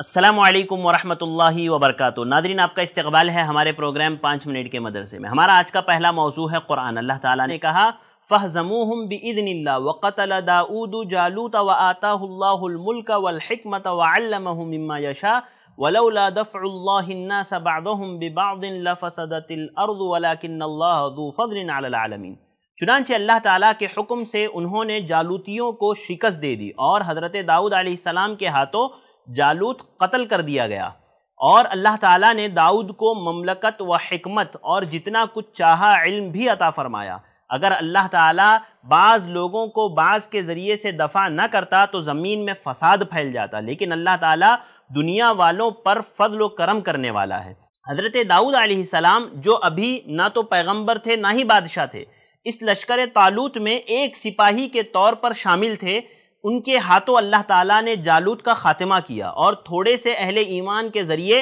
असलम वरहमल वबरक नादरीन आपका इस्तबाल है हमारे प्रोग्राम पाँच मिनट के मदरसे में हमारा आज का पहला मौजू है कुरान अल्लाह ताला ने कहा फ़हजमूहम बदनल्ला वक़तल दाऊद जालूत व आतामुल्क वलहमत वम्मा यशा वलौला दफ़ल्लाबादबिबादिलफ़सदतिलअर्दवलाकिन्नल्लाफ़लिन चुनानचे अल्लाह ताला के हुक्म से उन्होंने जालूतियों को शिकस्त दे दी और हज़रत दाऊद सलाम के हाथों जालूत कत्ल कर दिया गया और अल्लाह ताला ने दाऊद को ममलकत व हमत और जितना कुछ चाहा इल्म भी अता फरमाया अगर अल्लाह ताला बाज़ लोगों को बाज़ के ज़रिए से दफ़ा न करता तो ज़मीन में फ़साद फैल जाता लेकिन अल्लाह ताला दुनिया वालों पर फजल करम करने वाला है हज़रत दाऊद आसमाम जो अभी ना तो पैगम्बर थे ना ही बादशाह थे इस लश्कर तालूत में एक सिपाही के तौर पर शामिल थे उनके हाथों अल्लाह ताला ने जालूत का खात्मा किया और थोड़े से अहले ईमान के ज़रिए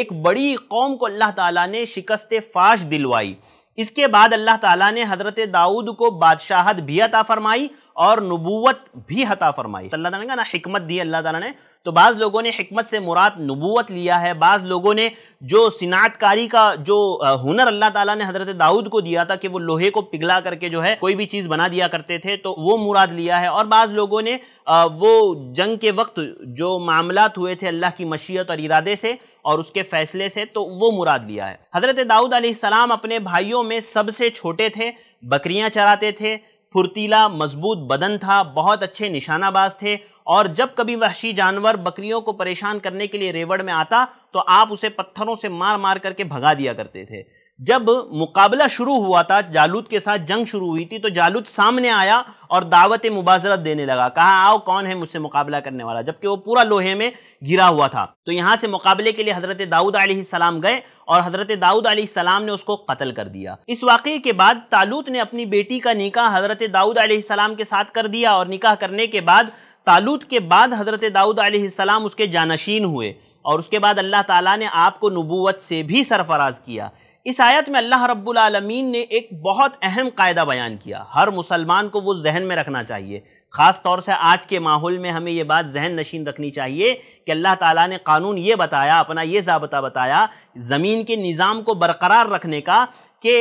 एक बड़ी कौम को अल्लाह ताला ने शिकस्त फाश दिलवाई इसके बाद अल्लाह ताला ने हज़रत दाऊद को बादशाहत भी अता फरमाई और नबूवत भी अता फरमाई अल्लाह तक ना दी अल्लाह ताला ने तो बाज़ लोगों ने हमत से मुराद नबूत लिया है बाज़ लोगों ने जो सिनातकारी का जो हुनर अल्लाह ताला ने हज़रत दाऊद को दिया था कि वो लोहे को पिघला करके जो है कोई भी चीज़ बना दिया करते थे तो वो मुराद लिया है और बाज़ लोगों ने वो जंग के वक्त जो मामला हुए थे अल्लाह की मशीत और इरादे से और उसके फ़ैसले से तो वो मुराद लिया है हज़रत दाऊद आसमाम अपने भाइयों में सबसे छोटे थे बकरियाँ चराते थे फुर्तीला मजबूत बदन था बहुत अच्छे निशानाबाज थे और जब कभी वहशी जानवर बकरियों को परेशान करने के लिए रेवड़ में आता तो आप उसे पत्थरों से मार मार करके भगा दिया करते थे जब मुकाबला शुरू हुआ था जालूद के साथ जंग शुरू हुई थी तो जालूद सामने आया और दावत मुबाजरत देने लगा कहा आओ कौन है मुझसे मुकाबला करने वाला जबकि वो पूरा लोहे में घिरा हुआ था तो यहाँ से मुकाबले के लिए हज़रत दाऊद सलाम गए और हज़रत दाऊद सलाम ने उसको कत्ल कर दिया इस वाक़े के बाद तालूत ने अपनी बेटी का निकाह हज़रत दाऊद सलाम के साथ कर दिया और निकाह करने के बाद तालूत के बाद हज़रत दाऊद आसमाम उसके जानशीन हुए और उसके बाद अल्लाह ताला ने आपको नबूवत से भी सरफराज किया इस आयत में अल्लाह रब्बुल रबालमीन ने एक बहुत अहम कायदा बयान किया हर मुसलमान को वो जहन में रखना चाहिए ख़ास तौर से आज के माहौल में हमें ये बात जहन नशीन रखनी चाहिए कि अल्लाह ताला ने कानून ये बताया अपना ये जबता बताया ज़मीन के निज़ाम को बरकरार रखने का कि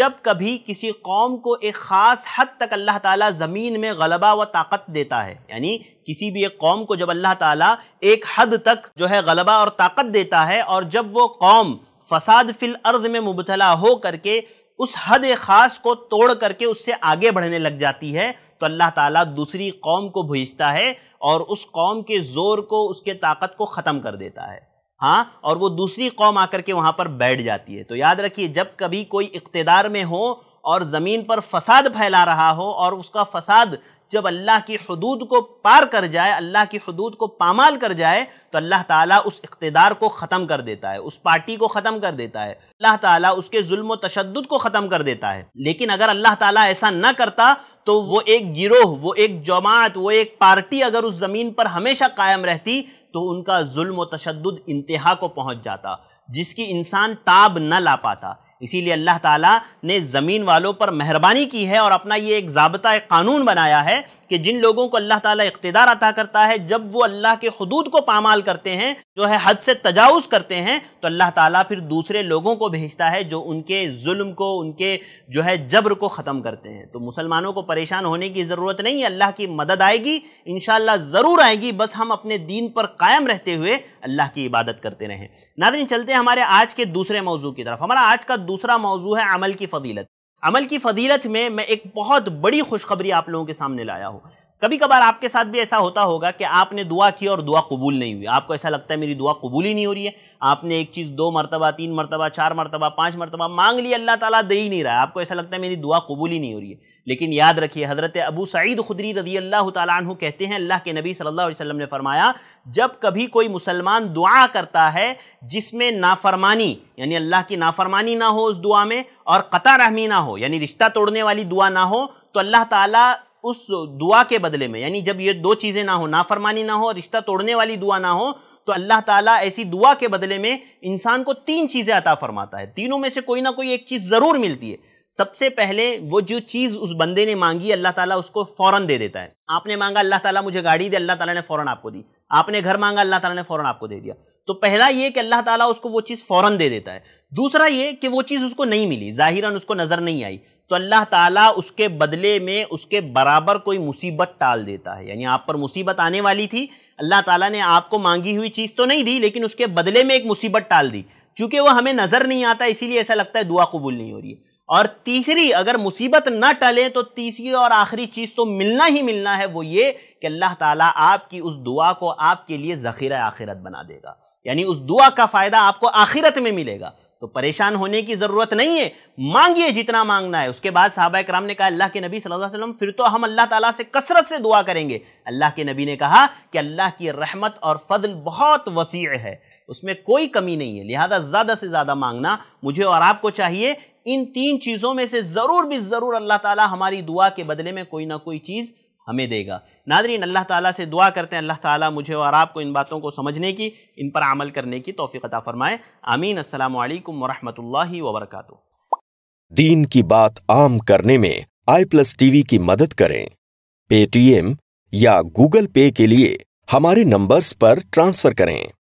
जब कभी किसी कौम को एक ख़ास हद तक अल्लाह ताला ज़मीन में गलबा व ताकत देता है यानी किसी भी एक कौम को जब अल्लाह ताला एक हद तक जो है गलबा और ताकत देता है और जब वो कौम फसाद फिल अर्ज में मुबतला हो करके उस हद खास को तोड़ करके उससे आगे बढ़ने लग जाती है तो अल्लाह ताला दूसरी कौम को भेजता है और उस कौम के जोर को उसके ताकत को ख़त्म कर देता है हाँ और वो दूसरी कौम आकर के वहाँ पर बैठ जाती है तो याद रखिए जब कभी कोई इकतदार में हो और ज़मीन पर फसाद फैला रहा हो और उसका फसाद जब अल्लाह की हदूद को पार कर जाए अल्लाह की हदूद को पामाल कर जाए तो अल्लाह ताला उस इकतदार को ख़त्म कर देता है उस पार्टी को ख़त्म कर देता है अल्लाह ताला उसके जुल्म तशद को ख़त्म कर देता है लेकिन अगर अल्लाह ताला ऐसा न करता तो वो एक गिरोह वो एक जमात वो एक पार्टी अगर उस ज़मीन पर हमेशा कायम रहती तो उनका जुल्म तशद इंतहा को पहुँच जाता जिसकी इंसान ताब न ला पाता इसीलिए अल्लाह ताला ने ज़मीन वालों पर मेहरबानी की है और अपना ये एक जबता एक कानून बनाया है कि जिन लोगों को अल्लाह ताला इकतदार अता करता है जब वो अल्लाह के हदूद को पामाल करते हैं जो है हद से तजावज़ करते हैं तो अल्लाह ताला फिर दूसरे लोगों को भेजता है जो उनके जुल्म को उनके जो है जबर को ख़त्म करते हैं तो मुसलमानों को परेशान होने की ज़रूरत नहीं है अल्लाह की मदद आएगी इन ज़रूर आएगी बस हम अपने दीन पर कायम रहते हुए अल्लाह की इबादत करते रहें नादिन चलते हैं हमारे आज के दूसरे मौजू की तरफ हमारा आज का दूसरा मौजू है अमल की फदीलत अमल की फदीलत में मैं एक बहुत बड़ी खुशखबरी आप लोगों के सामने लाया हूँ कभी कभार आपके साथ भी ऐसा होता होगा कि आपने दुआ की और दुआ कबूल नहीं हुई आपको ऐसा लगता है मेरी दुआ कबूल ही नहीं हो रही है आपने एक चीज़ दो मरतबा तीन मरतबा चार मरतबा पाँच मरतबा मांग ली अल्लाह ताला दे ही नहीं रहा आपको ऐसा लगता है मेरी दुआ कबूल ही नहीं हो रही है लेकिन याद रखिए हज़रत अबू सईद खुदरी रजी अल्लाह तु कहते हैं अल्लाह के नबी सल्लल्लाहु अलैहि वसल्लम ने फरमाया जब कभी कोई मुसलमान दुआ करता है जिसमें नाफरमानी यानी अल्लाह की नाफरमानी ना हो उस दुआ में और कता रहमी ना हो यानी रिश्ता तोड़ने वाली दुआ ना हो तो अल्लाह ताला उस दुआ के बदले में यानी जब ये दो चीज़ें ना हो नाफरमानी ना हो रिश्ता तोड़ने वाली दुआ ना हो तो अल्लाह ताला ऐसी दुआ के बदले में इंसान को तीन चीज़ें अता फरमाता है तीनों में से कोई ना कोई एक चीज़ ज़रूर मिलती है सबसे पहले वो जो चीज़ उस बंदे ने मांगी अल्लाह ताला उसको फ़ौरन दे देता है आपने मांगा अल्लाह ताला मुझे गाड़ी दे अल्लाह ताला ने फ़ौरन आपको दी आपने घर मांगा अल्लाह ताला ने फ़ौरन आपको दे दिया तो पहला ये कि अल्लाह ताला उसको वो चीज़ फ़ौरन दे देता है दूसरा ये कि वो चीज़ उसको नहीं मिली ज़ाहिरन उसको नज़र नहीं आई तो अल्लाह ताला उसके बदले में उसके बराबर कोई मुसीबत टाल देता है यानी आप पर मुसीबत आने वाली थी अल्लाह ताला ने आपको मांगी हुई चीज़ तो नहीं दी लेकिन उसके बदले में एक मुसीबत टाल दी चूँकि वह हमें नज़र नहीं आता इसीलिए ऐसा लगता है दुआ कबूल नहीं हो रही है और तीसरी अगर मुसीबत ना टलें तो तीसरी और आखिरी चीज़ तो मिलना ही मिलना है वो ये कि अल्लाह ताला आपकी उस दुआ को आपके लिए ज़ख़ीरा आखिरत बना देगा यानी उस दुआ का फ़ायदा आपको आखिरत में मिलेगा तो परेशान होने की ज़रूरत नहीं है मांगिए जितना मांगना है उसके बाद साहबा कराम ने कहा अल्लाह के नबी सल्लल्लाहु अलैहि वसल्लम फिर तो हम अल्लाह ताला से कसरत से दुआ करेंगे अल्लाह के नबी ने कहा कि अल्लाह की रहमत और फजल बहुत वसी है उसमें कोई कमी नहीं है लिहाजा ज़्यादा से ज़्यादा मांगना मुझे और आपको चाहिए इन तीन चीज़ों में से ज़रूर भी ज़रूर अल्लाह ताला हमारी दुआ के बदले में कोई ना कोई चीज़ हमें देगा नादरीन अल्लाह ताला से दुआ करते हैं अल्लाह ताला मुझे और आपको इन बातों को समझने की इन पर अमल करने की तोफ़ी अता फ़रमाए आमीन अल्लाम वरहमल वबरक दीन की बात आम करने में आई प्लस टीवी की मदद करें पेटीएम या गूगल पे के लिए हमारे नंबर्स पर ट्रांसफ़र करें